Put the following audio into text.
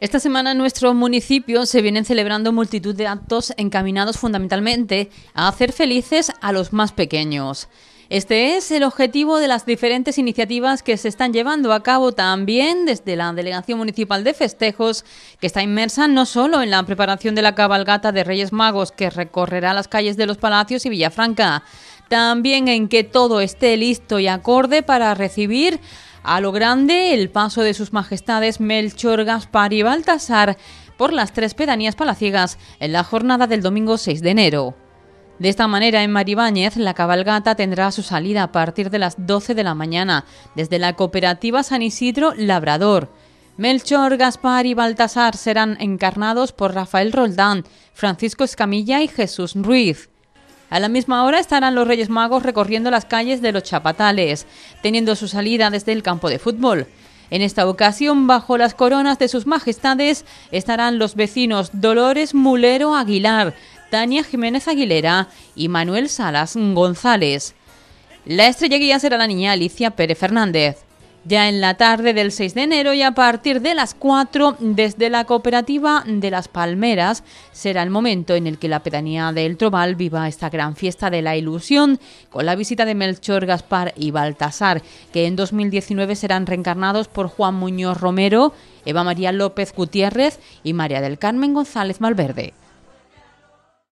Esta semana en nuestro municipio se vienen celebrando multitud de actos encaminados fundamentalmente a hacer felices a los más pequeños. Este es el objetivo de las diferentes iniciativas que se están llevando a cabo también desde la Delegación Municipal de Festejos, que está inmersa no solo en la preparación de la cabalgata de Reyes Magos que recorrerá las calles de los Palacios y Villafranca, también en que todo esté listo y acorde para recibir a lo grande el paso de sus majestades Melchor, Gaspar y Baltasar por las tres pedanías palaciegas en la jornada del domingo 6 de enero. De esta manera, en Maribáñez, la cabalgata tendrá su salida a partir de las 12 de la mañana, desde la cooperativa San Isidro Labrador. Melchor, Gaspar y Baltasar serán encarnados por Rafael Roldán, Francisco Escamilla y Jesús Ruiz. A la misma hora estarán los Reyes Magos recorriendo las calles de los Chapatales, teniendo su salida desde el campo de fútbol. En esta ocasión, bajo las coronas de sus majestades, estarán los vecinos Dolores Mulero Aguilar, Tania Jiménez Aguilera y Manuel Salas González. La estrella guía será la niña Alicia Pérez Fernández ya en la tarde del 6 de enero y a partir de las 4 desde la cooperativa de Las Palmeras será el momento en el que la pedanía del Trobal viva esta gran fiesta de la ilusión con la visita de Melchor, Gaspar y Baltasar, que en 2019 serán reencarnados por Juan Muñoz Romero, Eva María López Gutiérrez y María del Carmen González Malverde.